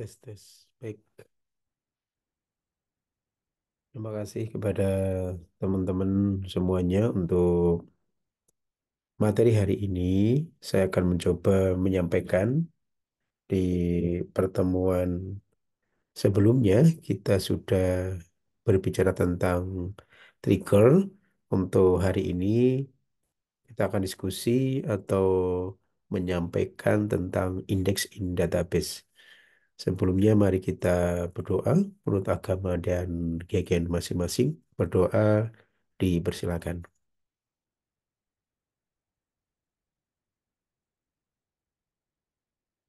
Tes tes. Baik. Terima kasih kepada teman-teman semuanya untuk materi hari ini. Saya akan mencoba menyampaikan di pertemuan sebelumnya kita sudah berbicara tentang trigger. Untuk hari ini kita akan diskusi atau menyampaikan tentang indeks in database. Sebelumnya mari kita berdoa menurut agama dan gegen masing-masing. Berdoa dipersilakan.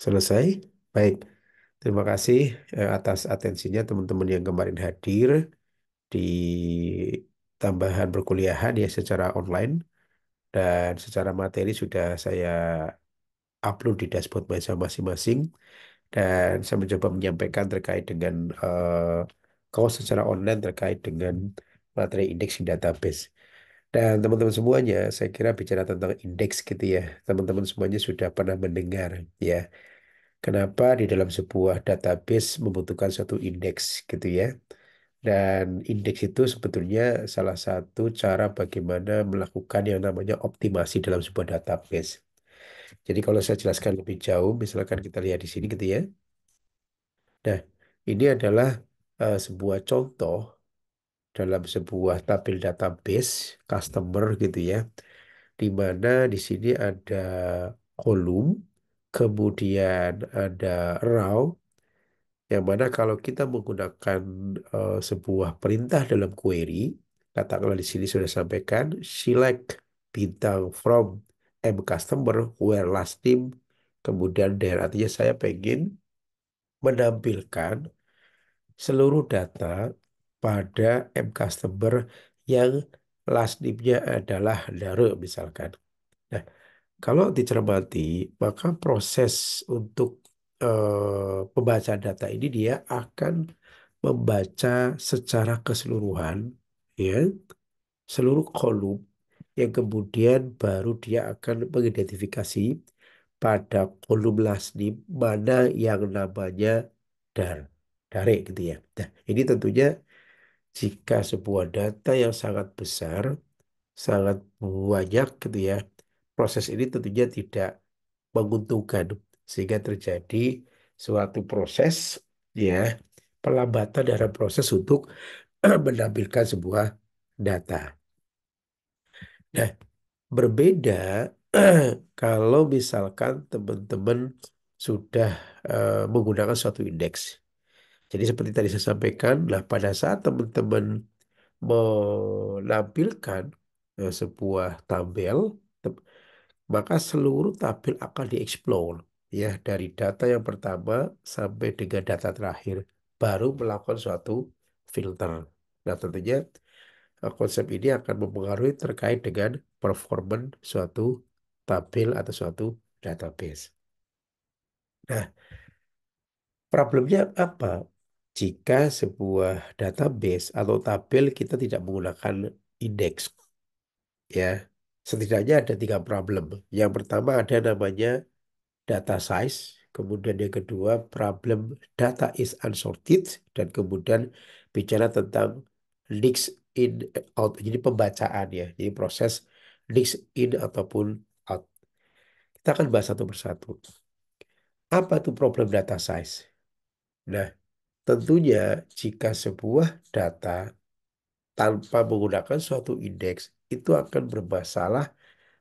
Selesai? Baik. Terima kasih eh, atas atensinya teman-teman yang kemarin hadir di tambahan perkuliahan ya secara online dan secara materi sudah saya upload di dashboard bahasa masing-masing. Dan saya mencoba menyampaikan terkait dengan uh, eh, kaos secara online terkait dengan materi indeks database. Dan teman-teman semuanya, saya kira bicara tentang indeks gitu ya, teman-teman semuanya sudah pernah mendengar ya, kenapa di dalam sebuah database membutuhkan suatu indeks gitu ya. Dan indeks itu sebetulnya salah satu cara bagaimana melakukan yang namanya optimasi dalam sebuah database. Jadi kalau saya jelaskan lebih jauh, misalkan kita lihat di sini gitu ya. Nah, ini adalah uh, sebuah contoh dalam sebuah tabel database customer gitu ya. Di mana di sini ada kolom, kemudian ada row, yang mana kalau kita menggunakan uh, sebuah perintah dalam query, katakanlah di sini sudah sampaikan, select bintang from M eh, customer where last name kemudian daerah artinya saya pengen menampilkan seluruh data pada M customer yang last name-nya adalah daru misalkan. Nah, kalau dicermati, maka proses untuk eh, pembacaan data ini dia akan membaca secara keseluruhan ya seluruh kolom yang kemudian baru dia akan mengidentifikasi pada kolom di mana yang namanya dar dari gitu ya. Nah, ini tentunya jika sebuah data yang sangat besar, sangat banyak gitu ya, proses ini tentunya tidak menguntungkan sehingga terjadi suatu proses ya pelambatan dalam proses untuk menampilkan sebuah data. Nah, berbeda kalau misalkan teman-teman sudah uh, menggunakan suatu indeks. Jadi seperti tadi saya sampaikan, nah pada saat teman-teman menampilkan uh, sebuah tabel, maka seluruh tabel akan dieksplor ya dari data yang pertama sampai dengan data terakhir baru melakukan suatu filter. Nah tentunya Eh, konsep ini akan mempengaruhi terkait dengan performance suatu tabel atau suatu database. Nah, problemnya apa? Jika sebuah database atau tabel kita tidak menggunakan indeks, ya, setidaknya ada tiga problem. Yang pertama ada namanya data size, kemudian yang kedua problem data is unsorted, dan kemudian bicara tentang leaks in out. Jadi pembacaan ya. Jadi proses list in ataupun out. Kita akan bahas satu persatu. Apa itu problem data size? Nah, tentunya jika sebuah data tanpa menggunakan suatu indeks itu akan bermasalah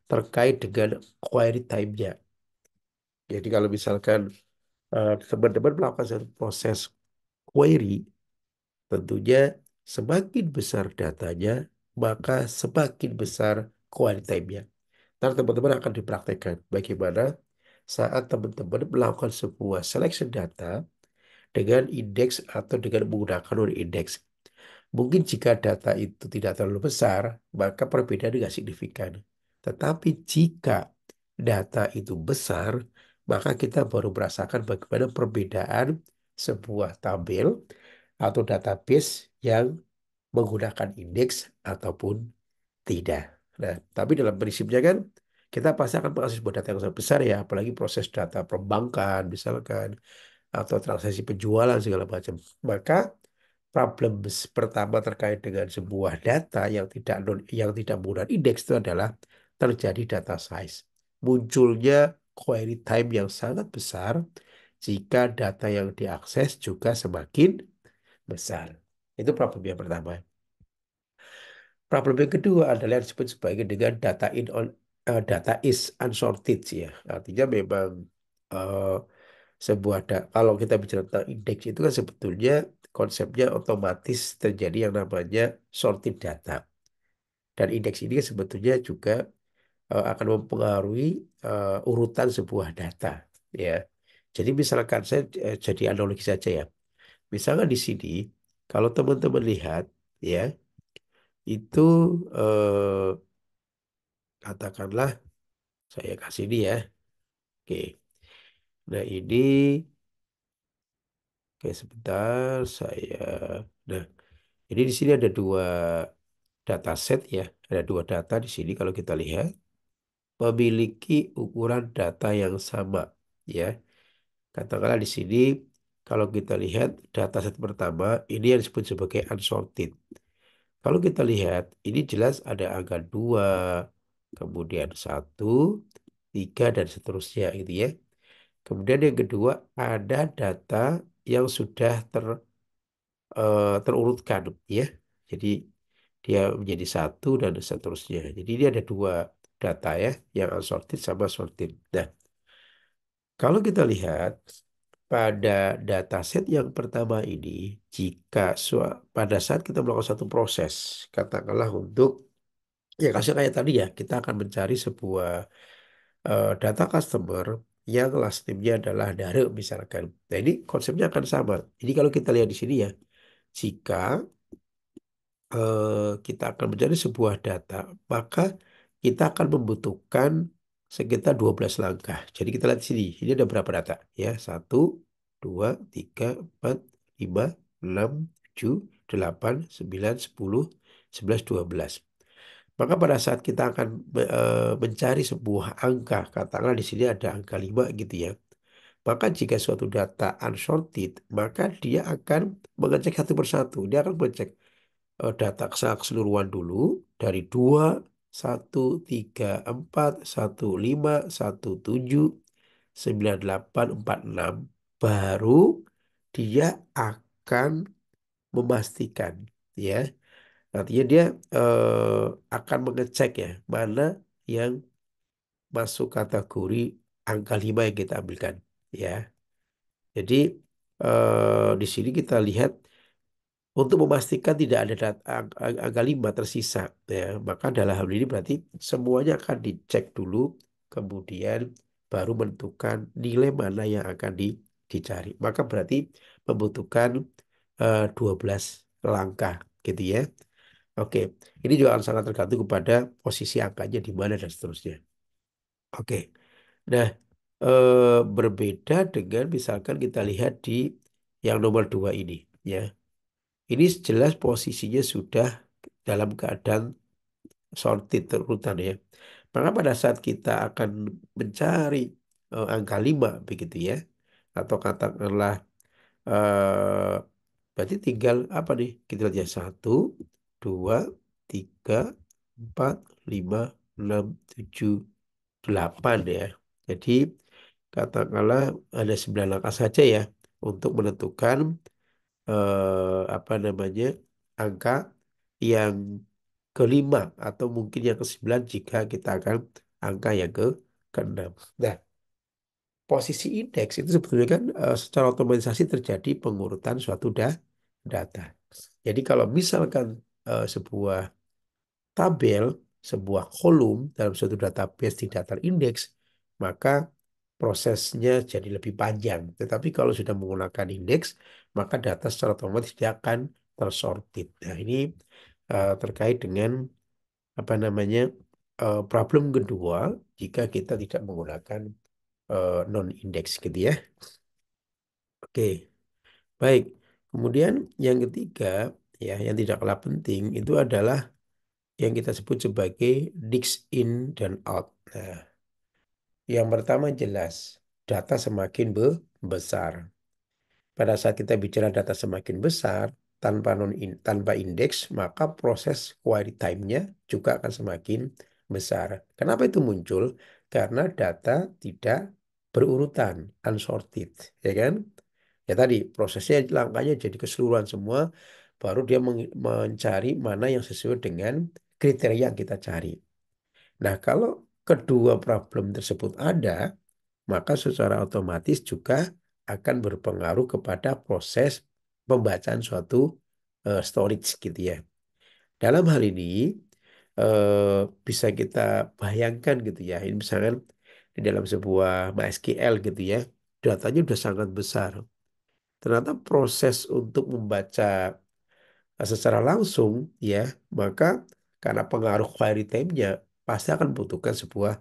terkait dengan query time-nya. Jadi kalau misalkan eh, teman-teman uh, melakukan proses query, tentunya Semakin besar datanya, maka semakin besar kualitasnya. Nanti teman-teman akan dipraktekkan bagaimana saat teman-teman melakukan sebuah selection data dengan indeks atau dengan menggunakan unit indeks. Mungkin jika data itu tidak terlalu besar, maka perbedaan tidak signifikan. Tetapi jika data itu besar, maka kita baru merasakan bagaimana perbedaan sebuah tabel atau database yang menggunakan indeks ataupun tidak. Nah, tapi dalam prinsipnya kan kita pasti akan mengakses sebuah data yang sangat besar ya, apalagi proses data perbankan misalkan atau transaksi penjualan segala macam. Maka problem pertama terkait dengan sebuah data yang tidak non, yang tidak menggunakan indeks itu adalah terjadi data size. Munculnya query time yang sangat besar jika data yang diakses juga semakin besar. Itu problem yang pertama. Problem yang kedua adalah yang disebut sebagai dengan data in on uh, data is unsorted ya. Artinya memang uh, sebuah kalau kita bicara tentang indeks itu kan sebetulnya konsepnya otomatis terjadi yang namanya sorted data. Dan indeks ini kan sebetulnya juga uh, akan mempengaruhi uh, urutan sebuah data ya. Jadi misalkan saya jadi analogi saja ya. misalkan di sini kalau teman-teman lihat, ya, itu eh, katakanlah saya kasih ini ya. Oke. Nah, ini Oke, sebentar saya Nah, ini di sini ada dua data set ya. Ada dua data di sini kalau kita lihat memiliki ukuran data yang sama ya. Katakanlah di sini kalau kita lihat data set pertama, ini yang disebut sebagai unsorted. Kalau kita lihat, ini jelas ada angka 2, kemudian 1, 3, dan seterusnya gitu ya. Kemudian yang kedua, ada data yang sudah ter, uh, terurutkan ya. Jadi dia menjadi satu dan seterusnya. Jadi ini ada dua data ya, yang unsorted sama sorted. Nah, kalau kita lihat pada dataset yang pertama ini, jika pada saat kita melakukan satu proses, katakanlah untuk ya kasih kayak tadi ya, kita akan mencari sebuah uh, data customer yang last name-nya adalah dari misalkan. Nah ini konsepnya akan sama. Jadi kalau kita lihat di sini ya, jika uh, kita akan mencari sebuah data, maka kita akan membutuhkan sekitar 12 langkah. Jadi kita lihat di sini, ini ada berapa data ya? Satu, 2, 3, 4, 5, 6, 7, 8, 9, 10, 11, 12. Maka pada saat kita akan eh, mencari sebuah angka, katakanlah di sini ada angka 5 gitu ya. Maka jika suatu data unsorted, maka dia akan mengecek satu persatu. Dia akan mengecek eh, data keseluruhan dulu dari 2, 1, 3, 4, 1, 5, 1, 7, 9, 8, 4, 6, baru dia akan memastikan ya nantinya dia eh, akan mengecek ya mana yang masuk kategori angka 5 yang kita ambilkan ya jadi eh, di sini kita lihat untuk memastikan tidak ada angka 5 tersisa ya maka dalam hal ini berarti semuanya akan dicek dulu kemudian baru menentukan nilai mana yang akan di dicari. Maka berarti membutuhkan uh, eh, 12 langkah gitu ya. Oke, ini juga akan sangat tergantung kepada posisi angkanya di mana dan seterusnya. Oke, nah e, berbeda dengan misalkan kita lihat di yang nomor dua ini ya. Ini jelas posisinya sudah dalam keadaan sorted terurutan ya. Maka pada saat kita akan mencari e, angka 5 begitu ya atau katakanlah eh, berarti tinggal apa nih kita lihat ya satu dua tiga empat lima enam tujuh delapan ya jadi katakanlah ada sembilan langkah saja ya untuk menentukan eh, apa namanya angka yang kelima atau mungkin yang kesembilan jika kita akan angka yang ke keenam. Nah, posisi indeks itu sebetulnya kan eh, secara otomatisasi terjadi pengurutan suatu da data. Jadi kalau misalkan eh, sebuah tabel, sebuah kolom dalam suatu database di data indeks, maka prosesnya jadi lebih panjang. Tetapi kalau sudah menggunakan indeks, maka data secara otomatis tidak akan tersortir. Nah ini eh, terkait dengan apa namanya problem kedua jika kita tidak menggunakan uh, eh, non indeks gitu ya. Oke, baik. Kemudian yang ketiga ya yang tidak kalah penting itu adalah yang kita sebut sebagai DIX in dan out. Nah, yang pertama jelas data semakin be besar. Pada saat kita bicara data semakin besar tanpa non in, tanpa indeks maka proses query time-nya juga akan semakin besar. Kenapa itu muncul? karena data tidak berurutan, unsorted, ya kan? Ya tadi prosesnya langkahnya jadi keseluruhan semua, baru dia mencari mana yang sesuai dengan kriteria yang kita cari. Nah, kalau kedua problem tersebut ada, maka secara otomatis juga akan berpengaruh kepada proses pembacaan suatu eh, storage gitu ya. Dalam hal ini, eh, bisa kita bayangkan gitu ya. Ini misalnya di dalam sebuah MySQL gitu ya, datanya sudah sangat besar. Ternyata proses untuk membaca eh, secara langsung ya, maka karena pengaruh query time-nya pasti akan membutuhkan sebuah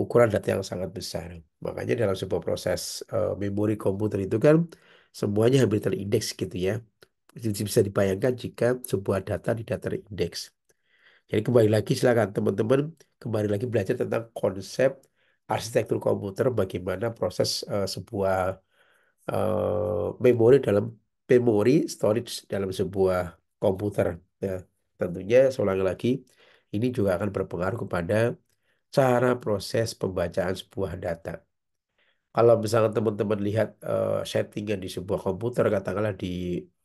ukuran data yang sangat besar. Makanya dalam sebuah proses uh, memori komputer itu kan semuanya hampir terindeks gitu ya. Jadi bisa dibayangkan jika sebuah data di data terindeks. Jadi kembali lagi silakan teman-teman kembali lagi belajar tentang konsep arsitektur komputer bagaimana proses uh, sebuah uh, memori dalam memori storage dalam sebuah komputer. ya tentunya seorang lagi ini juga akan berpengaruh kepada cara proses pembacaan sebuah data. Kalau misalnya teman-teman lihat uh, settingan di sebuah komputer, katakanlah di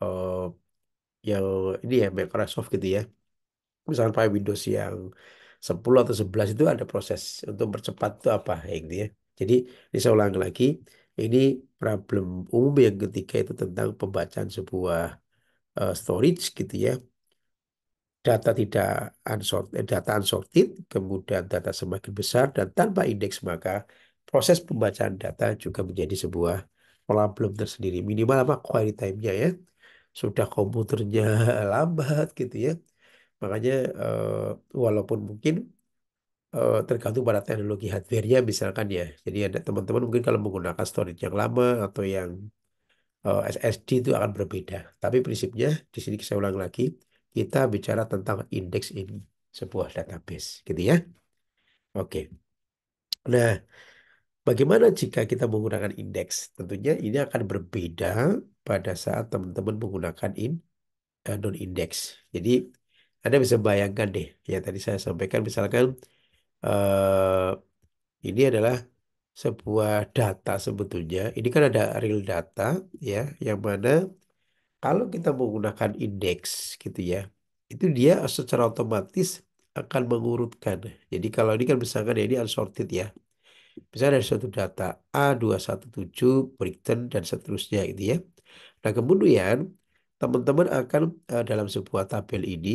uh, yang ini ya Microsoft gitu ya, misalkan pakai Windows yang 10 atau 11 itu ada proses untuk percepat itu apa ya gitu ya. Jadi ini saya ulang lagi, ini problem umum yang ketiga itu tentang pembacaan sebuah uh, storage gitu ya. Data tidak unsorted, eh, data unsorted, kemudian data semakin besar dan tanpa indeks maka proses pembacaan data juga menjadi sebuah problem tersendiri. Minimal apa quality time-nya ya. Sudah komputernya lambat gitu ya Makanya uh, walaupun mungkin uh, tergantung pada teknologi hardware-nya misalkan ya. Jadi ada teman-teman mungkin kalau menggunakan storage yang lama atau yang uh, eh, SSD itu akan berbeda. Tapi prinsipnya di sini saya ulang lagi, kita bicara tentang indeks ini sebuah database gitu ya. Oke. Nah, Bagaimana jika kita menggunakan indeks? Tentunya ini akan berbeda pada saat teman-teman menggunakan in, uh, non-indeks. Jadi anda bisa bayangkan deh, ya tadi saya sampaikan misalkan uh, ini adalah sebuah data sebetulnya. Ini kan ada real data ya, yang mana kalau kita menggunakan indeks gitu ya, itu dia secara otomatis akan mengurutkan. Jadi kalau ini kan misalkan ya ini unsorted ya. Misalnya ada suatu data A217, Britain, dan seterusnya gitu ya. Nah kemudian teman-teman akan uh, dalam sebuah tabel ini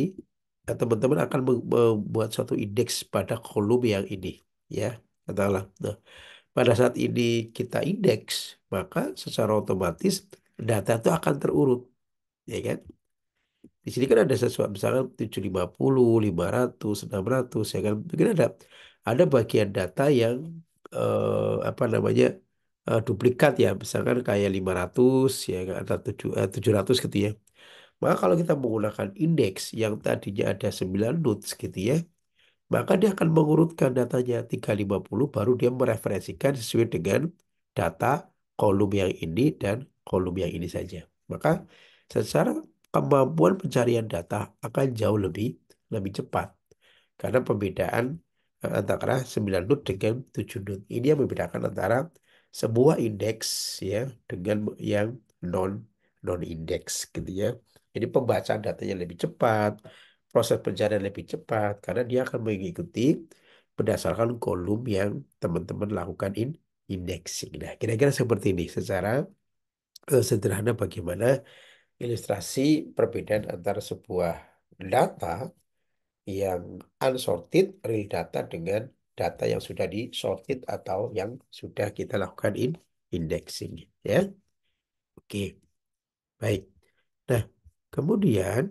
teman-teman akan membuat suatu indeks pada kolom yang ini ya katakanlah nah, pada saat ini kita indeks maka secara otomatis data itu akan terurut ya kan di sini kan ada sesuatu misalkan 750, 500, 600 ya kan mungkin ada ada bagian data yang eh, apa namanya eh, duplikat ya misalkan kayak 500 ya kan atau 7, eh, 700 gitu ya maka kalau kita menggunakan indeks yang tadinya ada 9 nodes gitu ya, maka dia akan mengurutkan datanya 350 baru dia mereferensikan sesuai dengan data kolom yang ini dan kolom yang ini saja. Maka secara kemampuan pencarian data akan jauh lebih lebih cepat karena perbedaan eh, antara 9 node dengan 7 node ini yang membedakan antara sebuah indeks ya dengan yang non non indeks gitu ya. Jadi pembacaan datanya lebih cepat, proses pencarian lebih cepat karena dia akan mengikuti berdasarkan kolom yang teman-teman lakukan in indexing. Nah, kira-kira seperti ini secara uh, sederhana bagaimana ilustrasi perbedaan antara sebuah data yang unsorted real data dengan data yang sudah disorted atau yang sudah kita lakukan in indexing ya. Oke. Baik. Nah, Kemudian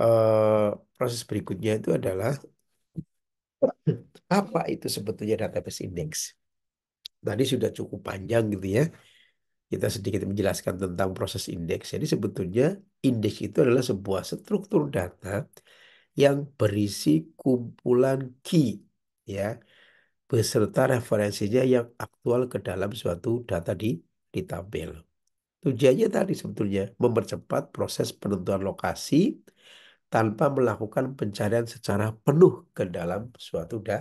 eh, proses berikutnya itu adalah apa itu sebetulnya database index. Tadi sudah cukup panjang gitu ya. Kita sedikit menjelaskan tentang proses indeks. Jadi sebetulnya indeks itu adalah sebuah struktur data yang berisi kumpulan key ya beserta referensinya yang aktual ke dalam suatu data di di tabel. Tujuannya tadi sebetulnya mempercepat proses penentuan lokasi tanpa melakukan pencarian secara penuh ke dalam suatu da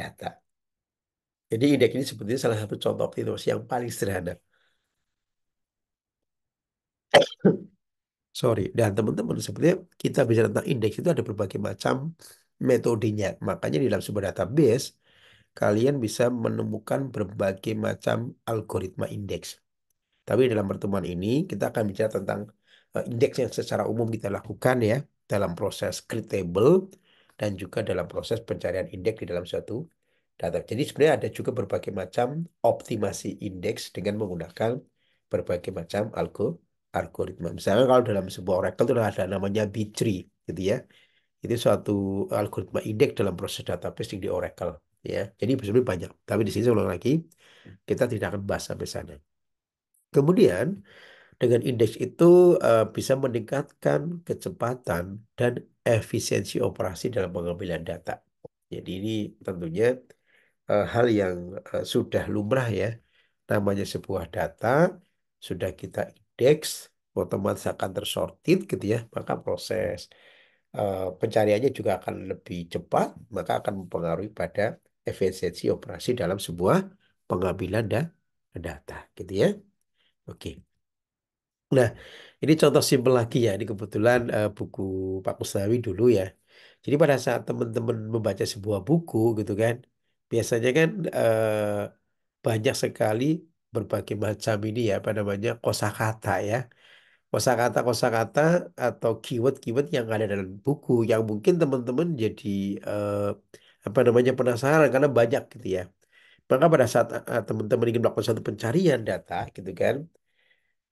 data. Jadi indeks ini sebetulnya salah satu contoh optimasi yang paling sederhana. Sorry, dan teman-teman sebetulnya kita bicara tentang indeks itu ada berbagai macam metodenya. Makanya di dalam sebuah database kalian bisa menemukan berbagai macam algoritma indeks. Tapi dalam pertemuan ini kita akan bicara tentang eh, indeks yang secara umum kita lakukan ya dalam proses create table dan juga dalam proses pencarian indeks di dalam suatu data. Jadi sebenarnya ada juga berbagai macam optimasi indeks dengan menggunakan berbagai macam algo algoritma. Misalnya kalau dalam sebuah Oracle itu ada namanya b 3 gitu ya. Itu suatu algoritma indeks dalam proses database di Oracle ya. Jadi sebenarnya banyak. Tapi di sini ulang lagi hmm. kita tidak akan bahas sampai sana. Kemudian dengan indeks itu uh, bisa meningkatkan kecepatan dan efisiensi operasi dalam pengambilan data. Jadi ini tentunya uh, hal yang uh, sudah lumrah ya. Namanya sebuah data sudah kita indeks, otomatis akan tersortir gitu ya, maka proses uh, pencariannya juga akan lebih cepat, maka akan mempengaruhi pada efisiensi operasi dalam sebuah pengambilan da data gitu ya. Oke. Nah, ini contoh simpel lagi ya. Ini kebetulan uh, buku Pak Musnawi dulu ya. Jadi pada saat teman-teman membaca sebuah buku gitu kan, biasanya kan uh, banyak sekali berbagai macam ini ya, apa namanya kosakata ya, kosakata-kosakata atau keyword-keyword yang ada dalam buku yang mungkin teman-teman jadi uh, apa namanya penasaran karena banyak gitu ya. Maka pada saat eh, teman-teman uh, ingin melakukan satu pencarian data gitu kan,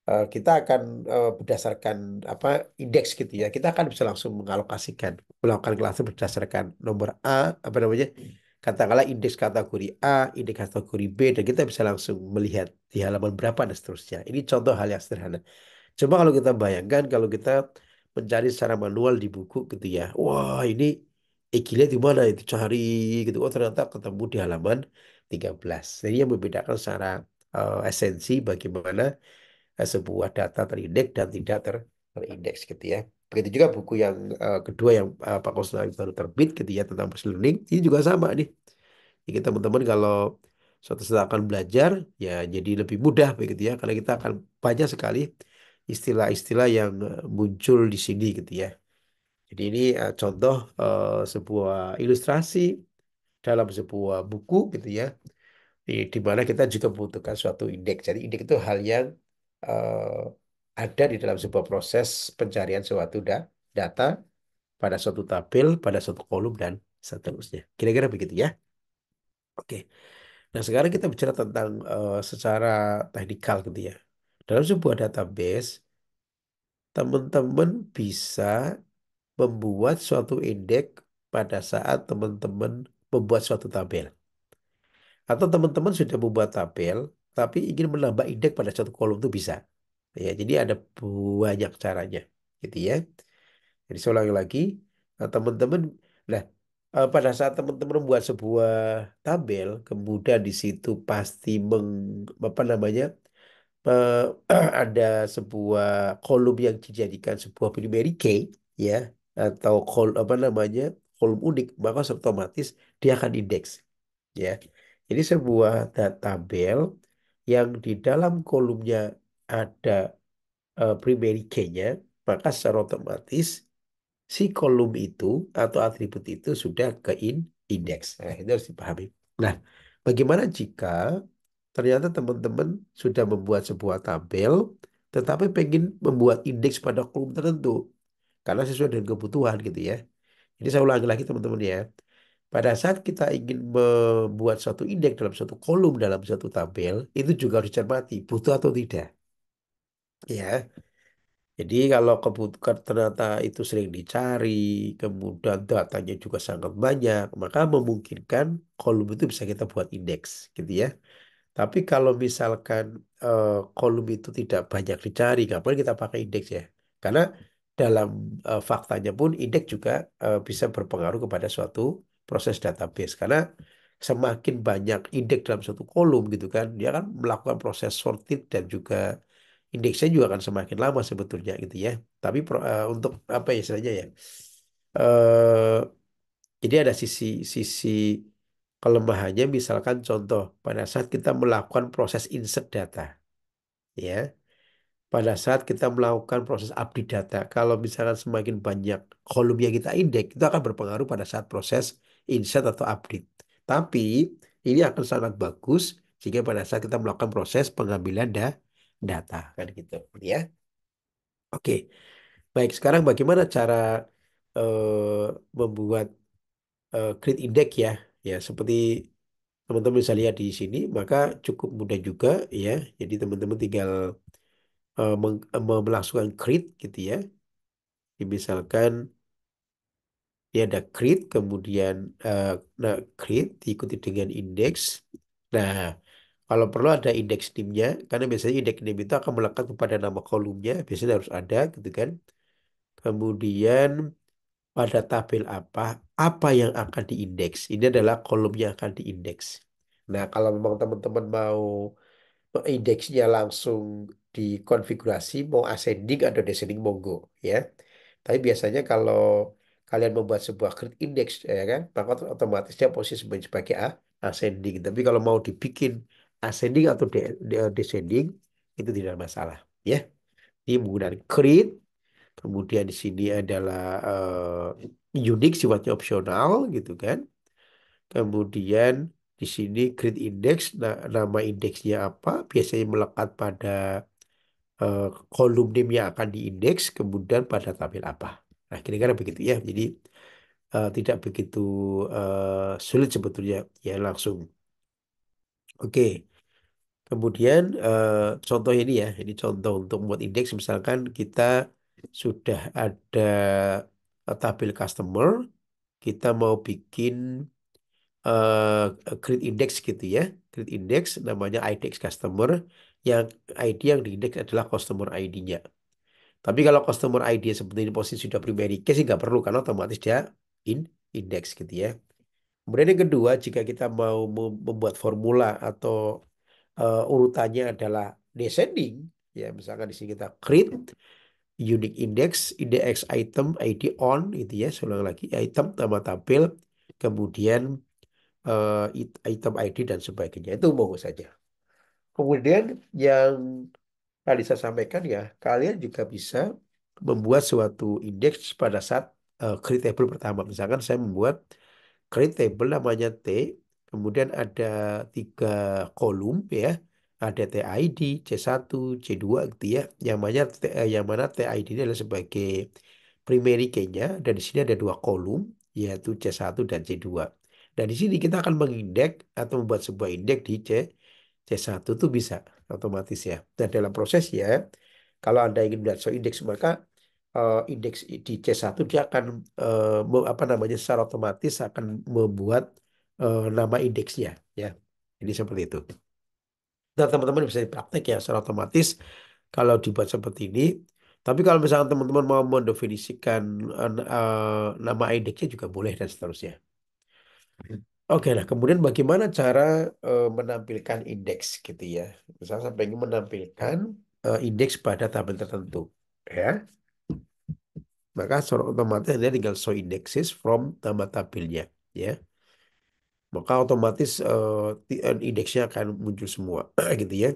eh, kita akan eh, berdasarkan apa indeks gitu ya, kita akan bisa langsung mengalokasikan, melakukan kelasnya berdasarkan nomor A apa namanya katakanlah indeks kategori A, indeks kategori B, dan kita bisa langsung melihat di halaman berapa dan seterusnya. Ini contoh hal yang sederhana. Coba kalau kita bayangkan kalau kita mencari secara manual di buku gitu ya, wah ini ikilnya di mana itu cari gitu, oh ternyata ketemu di halaman 13. Jadi yang membedakan secara uh, esensi bagaimana uh, sebuah data terindeks dan tidak ter terindeks gitu ya. Begitu juga buku yang uh, kedua yang uh, Pak Kusnawi baru terbit gitu ya tentang machine learning, ini juga sama nih. Jadi teman-teman kalau suatu saat akan belajar ya jadi lebih mudah begitu ya karena kita akan banyak sekali istilah-istilah yang muncul di sini gitu ya. Jadi ini uh, contoh uh, sebuah ilustrasi dalam sebuah buku gitu ya di, di mana kita juga membutuhkan suatu indeks. Jadi indeks itu hal yang uh, ada di dalam sebuah proses pencarian suatu da data pada suatu tabel, pada suatu kolom dan seterusnya. Kira-kira begitu ya. Oke. Nah, sekarang kita bicara tentang uh, secara teknikal gitu ya. Dalam sebuah database teman-teman bisa membuat suatu indeks pada saat teman-teman membuat suatu tabel. Atau teman-teman sudah membuat tabel, tapi ingin menambah indeks pada satu kolom itu bisa. Ya, jadi ada banyak caranya, gitu ya. Jadi seolah lagi, eh, teman-teman, nah, nah, pada saat teman-teman membuat sebuah tabel, kemudian di situ pasti meng, apa namanya, eh, ada sebuah kolom yang dijadikan sebuah primary key ya atau kolom apa namanya kolom unik maka otomatis dia akan indeks ya ini sebuah tabel yang di dalam kolomnya ada uh, primary key-nya maka secara otomatis si kolom itu atau atribut itu sudah ke in indeks nah itu harus dipahami nah bagaimana jika ternyata teman-teman sudah membuat sebuah tabel tetapi pengen membuat indeks pada kolom tertentu karena sesuai dengan kebutuhan gitu ya. Ini saya ulangi lagi teman-teman ya. Pada saat kita ingin membuat suatu indeks dalam suatu kolom dalam suatu tabel, itu juga harus dicermati butuh atau tidak. Ya. Jadi kalau kebutuhan ternyata itu sering dicari, kemudian datanya juga sangat banyak, maka memungkinkan kolom itu bisa kita buat indeks, gitu ya. Tapi kalau misalkan uh, kolom itu tidak banyak dicari, ngapain kita pakai indeks ya? Karena dalam uh, faktanya pun indeks juga uh, bisa berpengaruh kepada suatu proses database karena semakin banyak indeks dalam satu kolom gitu kan dia akan melakukan proses sorted dan juga indeksnya juga akan semakin lama sebetulnya gitu ya tapi uh, untuk apa ya istilahnya ya uh, jadi ada sisi sisi kelemahannya misalkan contoh pada saat kita melakukan proses insert data ya pada saat kita melakukan proses update data kalau misalkan semakin banyak kolom yang kita indeks itu akan berpengaruh pada saat proses Insert atau update. Tapi ini akan sangat bagus jika pada saat kita melakukan proses pengambilan da data kan gitu ya. Oke. Baik, sekarang bagaimana cara uh, membuat uh, grid index ya? Ya, seperti teman-teman bisa lihat di sini, maka cukup mudah juga ya. Jadi teman-teman tinggal uh, melangsungkan grid gitu ya. Jadi, misalkan dia ya, ada create kemudian uh, nah, create diikuti dengan indeks nah kalau perlu ada indeks timnya karena biasanya indeks tim itu akan melekat kepada nama kolomnya biasanya harus ada gitu kan kemudian pada tabel apa apa yang akan diindeks ini adalah kolom yang akan diindeks nah kalau memang teman-teman mau indeksnya langsung dikonfigurasi mau ascending atau descending monggo ya tapi biasanya kalau kalian membuat sebuah grid index ya kan maka otomatis dia posisi sebagai A ascending tapi kalau mau dibikin ascending atau descending itu tidak masalah ya ini menggunakan grid kemudian di sini adalah uh, unik sifatnya opsional gitu kan kemudian di sini grid index nah, nama indeksnya apa biasanya melekat pada uh, name yang akan diindeks kemudian pada tabel apa Nah, kira-kira begitu ya. Jadi uh, tidak begitu uh, sulit sebetulnya ya langsung. Oke. Kemudian uh, contoh ini ya, ini contoh untuk membuat indeks misalkan kita sudah ada tabel customer, kita mau bikin uh, create index gitu ya. Grid index namanya IDX customer yang ID yang diindeks adalah customer ID-nya. Tapi kalau customer ID seperti ini posisi sudah primary key sih nggak perlu karena otomatis dia in index gitu ya. Kemudian yang kedua, jika kita mau membuat formula atau uh, urutannya adalah descending, ya misalkan di sini kita create unique index, index item ID on gitu ya, selang lagi item nama tampil, kemudian uh, item ID dan sebagainya. Itu monggo saja. Kemudian yang tadi nah, saya sampaikan ya, kalian juga bisa membuat suatu indeks pada saat uh, create table pertama. Misalkan saya membuat create table namanya T, kemudian ada tiga kolom ya, ada TID, C1, C2 gitu ya. Yang mana eh, yang mana TID ini adalah sebagai primary key-nya dan di sini ada dua kolom yaitu C1 dan C2. Dan di sini kita akan mengindek atau membuat sebuah indeks di C C1 itu bisa otomatis ya. Dan dalam proses ya kalau Anda ingin melihat indeks, maka uh, indeks di C1 dia akan uh, apa namanya secara otomatis akan membuat uh, nama indeksnya ya. Jadi seperti itu. Dan teman-teman bisa dipraktek ya secara otomatis kalau dibuat seperti ini. Tapi kalau misalnya teman-teman mau mendefinisikan uh, uh, nama indeksnya juga boleh dan seterusnya. Oke nah kemudian bagaimana cara uh, menampilkan indeks gitu ya. Misalnya saya ingin menampilkan uh, indeks pada tabel tertentu ya. Maka secara otomatis dia tinggal show indexes from nama tabelnya ya. Maka otomatis uh, indeksnya akan muncul semua gitu ya.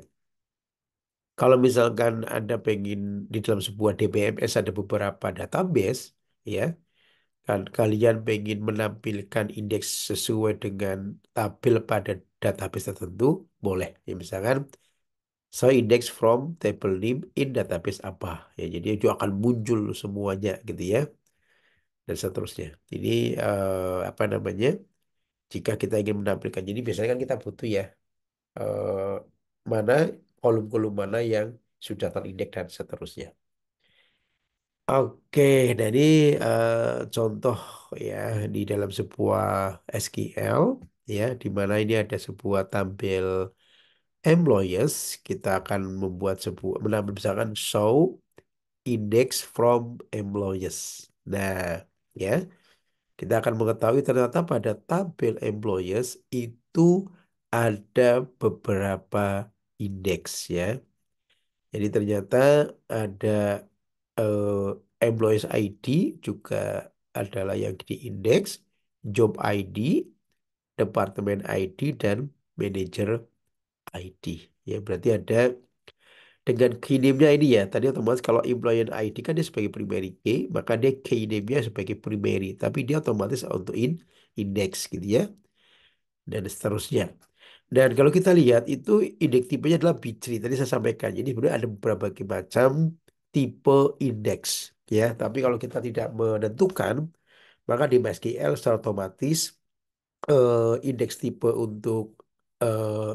Kalau misalkan Anda pengen di dalam sebuah DBMS ada beberapa database ya dan kalian ingin menampilkan indeks sesuai dengan tabel pada database tertentu, boleh. Ya, misalkan so index from table name in database apa. Ya, jadi itu akan muncul semuanya gitu ya. Dan seterusnya. Ini uh, apa namanya? Jika kita ingin menampilkan. Jadi biasanya kan kita butuh ya uh, mana kolom-kolom mana yang sudah terindeks dan seterusnya. Oke, jadi uh, contoh ya di dalam sebuah SQL ya di mana ini ada sebuah tampil employees, kita akan membuat sebuah menampil misalkan show index from employees. Nah, ya kita akan mengetahui ternyata pada tampil employees itu ada beberapa indeks ya. Jadi ternyata ada uh, employees ID juga adalah yang di indeks, job ID, departemen ID, dan manager ID. Ya, berarti ada dengan key ini ya. Tadi otomatis kalau employee ID kan dia sebagai primary key, maka dia key sebagai primary, tapi dia otomatis untuk in index gitu ya. Dan seterusnya. Dan kalau kita lihat itu indeks tipenya adalah B3. Tadi saya sampaikan. Jadi sebenarnya ada beberapa macam tipe indeks ya tapi kalau kita tidak menentukan maka di MySQL secara otomatis eh, indeks tipe untuk eh,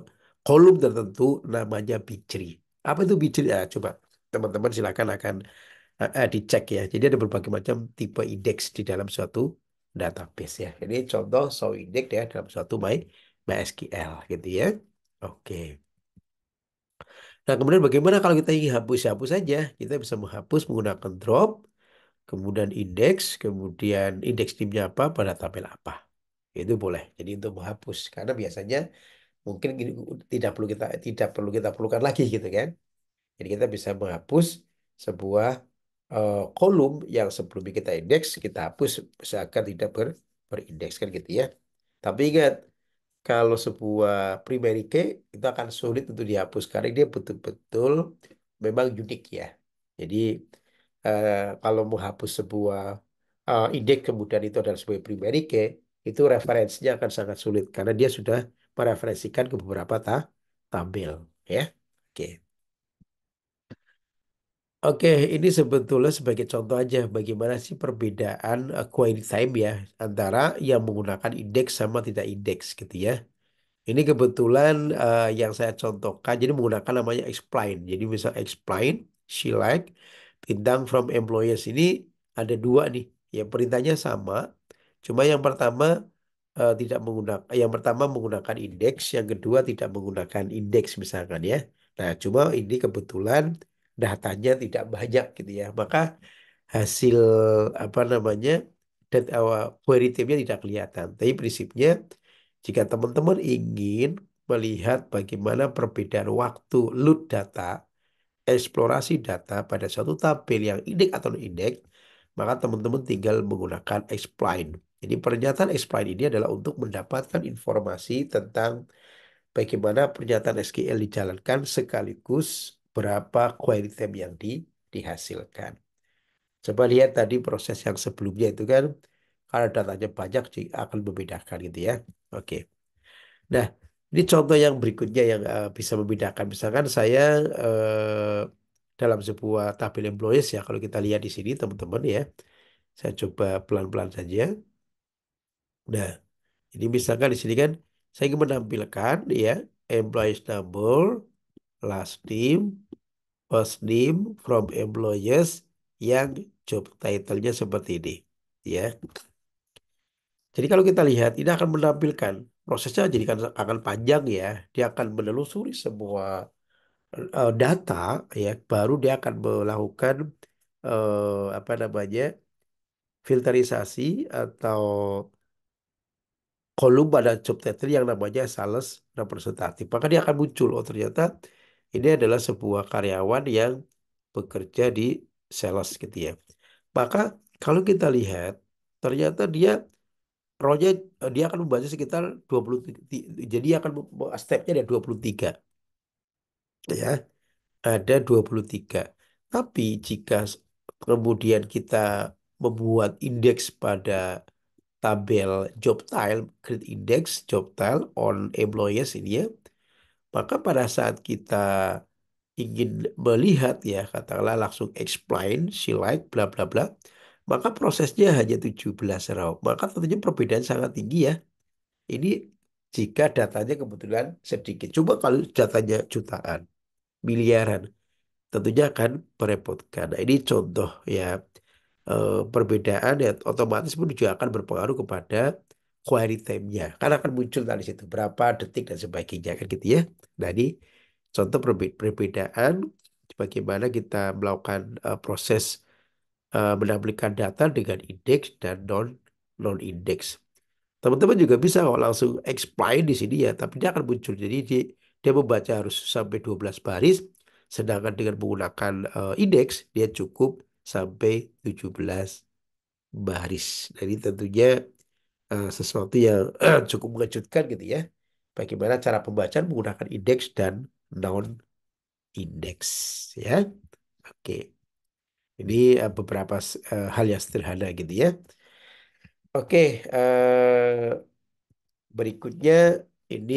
kolom tertentu namanya bicri apa itu bicri ya coba teman-teman silakan akan eh, dicek ya jadi ada berbagai macam tipe indeks di dalam suatu database ya ini contoh show index ya dalam suatu my MySQL gitu ya oke okay. Nah, kemudian bagaimana kalau kita ingin hapus? Hapus saja. Kita bisa menghapus menggunakan drop, kemudian indeks, kemudian indeks timnya apa, pada tabel apa. Itu boleh. Jadi untuk menghapus. Karena biasanya mungkin tidak perlu kita tidak perlu kita perlukan lagi gitu kan. Jadi kita bisa menghapus sebuah uh, kolom yang sebelumnya kita indeks, kita hapus seakan tidak ber, berindekskan gitu ya. Tapi ingat, kalau sebuah primary key itu akan sulit untuk dihapus karena dia betul-betul memang unik ya. Jadi eh, kalau hapus sebuah eh, ide kemudian itu adalah sebuah primary key itu referensinya akan sangat sulit karena dia sudah mereferensikan ke beberapa ta tabel ya. Oke. Okay. Oke, ini sebetulnya sebagai contoh aja bagaimana sih perbedaan eh, query time ya antara yang menggunakan indeks sama tidak indeks gitu ya. Ini kebetulan uh, yang saya contohkan jadi menggunakan namanya explain. Jadi misal explain she like bintang from employers ini ada dua nih. Ya perintahnya sama, cuma yang pertama uh, tidak menggunakan yang pertama menggunakan indeks, yang kedua tidak menggunakan indeks misalkan ya. Nah, cuma ini kebetulan datanya tidak banyak gitu ya maka hasil apa namanya dan query teamnya tidak kelihatan tapi prinsipnya jika teman-teman ingin melihat bagaimana perbedaan waktu load data eksplorasi data pada suatu tabel yang indeks atau indeks maka teman-teman tinggal menggunakan explain jadi pernyataan explain ini adalah untuk mendapatkan informasi tentang bagaimana pernyataan SQL dijalankan sekaligus berapa quality time yang di, dihasilkan. Coba lihat tadi proses yang sebelumnya itu kan kalau datanya banyak akan membedakan gitu ya. Oke. Nah, ini contoh yang berikutnya yang uh, bisa membedakan. Misalkan saya uh, dalam sebuah tabel employees ya kalau kita lihat di sini teman-teman ya. Saya coba pelan-pelan saja. Nah, ini misalkan di sini kan saya ingin menampilkan ya employees number last name, first name from employers yang job title-nya seperti ini. Ya. Jadi kalau kita lihat, ini akan menampilkan prosesnya jadi kan akan panjang ya. Dia akan menelusuri semua uh, data ya, baru dia akan melakukan uh, apa namanya filterisasi atau kolom pada job title yang namanya sales Representative. Maka dia akan muncul, oh ternyata ini adalah sebuah karyawan yang bekerja di sales gitu ya. Maka kalau kita lihat ternyata dia rohnya eh, dia akan membaca sekitar 20 jadi akan stepnya ada 23. Ya. Ada 23. Tapi jika kemudian kita membuat indeks pada tabel job tile, create index, job tile on employees ini ya, maka pada saat kita ingin melihat ya katakanlah langsung explain, like bla bla bla, maka prosesnya hanya 17 row. Maka tentunya perbedaan sangat tinggi ya. Ini jika datanya kebetulan sedikit. Coba kalau datanya jutaan, miliaran, tentunya akan merepotkan. Nah, ini contoh ya eh, perbedaan ya otomatis pun juga akan berpengaruh kepada quality time-nya. Karena akan muncul tadi situ berapa detik dan sebagainya kan gitu ya. Jadi nah, contoh perbedaan bagaimana kita melakukan uh, proses uh, menampilkan data dengan indeks dan non non indeks. Teman-teman juga bisa kalau langsung explain di sini ya, tapi dia akan muncul. Jadi dia, dia membaca harus sampai 12 baris, sedangkan dengan menggunakan uh, indeks dia cukup sampai 17 baris. Jadi nah, tentunya Eh, sesuatu yang cukup mengejutkan gitu ya. Bagaimana cara pembacaan menggunakan indeks dan non indeks ya. Oke. Okay. Ini uh, beberapa uh, hal yang sederhana gitu ya. Oke, uh, berikutnya ini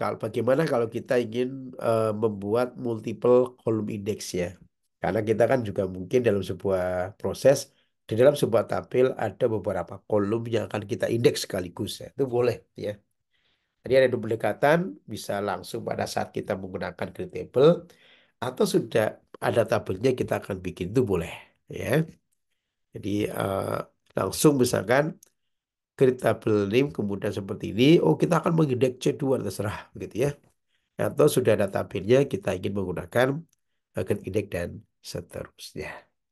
kalau bagaimana kalau kita ingin uh, membuat multiple column index ya. Karena kita kan juga mungkin dalam sebuah proses di dalam sebuah tabel ada beberapa kolom yang akan kita indeks sekaligus ya. Itu boleh ya. Jadi ada dua pendekatan bisa langsung pada saat kita menggunakan grid table atau sudah ada tabelnya kita akan bikin itu boleh ya. Jadi uh, langsung misalkan grid table name kemudian seperti ini oh kita akan mengindeks C2 terserah begitu ya. Atau sudah ada tabelnya kita ingin menggunakan eh, akan indeks dan seterusnya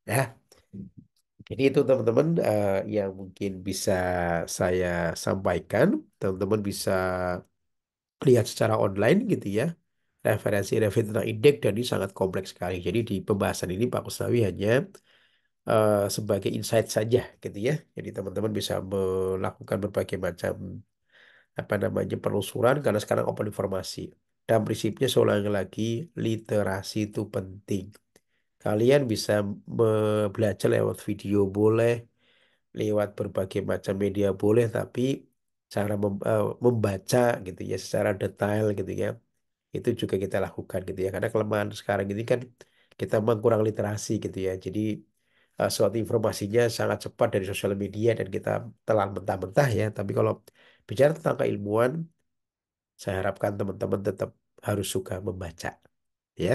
ya. Jadi itu teman-teman uh, yang mungkin bisa saya sampaikan. Teman-teman bisa lihat secara online gitu ya. Referensi-referensi tentang indeks dan ini sangat kompleks sekali. Jadi di pembahasan ini Pak Kusnawi hanya uh, sebagai insight saja gitu ya. Jadi teman-teman bisa melakukan berbagai macam apa namanya penelusuran karena sekarang open informasi. Dan prinsipnya seolah lagi literasi itu penting. Kalian bisa belajar lewat video boleh, lewat berbagai macam media boleh, tapi cara e, membaca gitu ya secara detail gitu ya. Itu juga kita lakukan gitu ya. Karena kelemahan sekarang ini kan kita mengkurang literasi gitu ya. Jadi e, suatu informasinya sangat cepat dari sosial media dan kita telan mentah-mentah ya. Tapi kalau bicara tentang keilmuan, saya harapkan teman-teman tetap harus suka membaca ya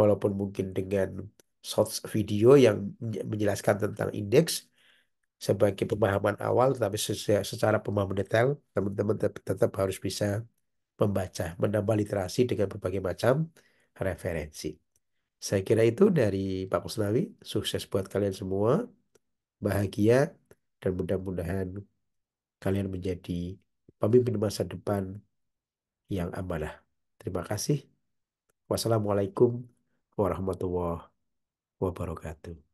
walaupun mungkin dengan shorts video yang menjelaskan tentang indeks sebagai pemahaman awal, tapi secara pemahaman detail, teman-teman tetap harus bisa membaca, menambah literasi dengan berbagai macam referensi. Saya kira itu dari Pak Kusnawi. Sukses buat kalian semua. Bahagia dan mudah-mudahan kalian menjadi pemimpin masa depan yang amanah. Terima kasih. Wassalamualaikum warahmatullahi wabarakatuh.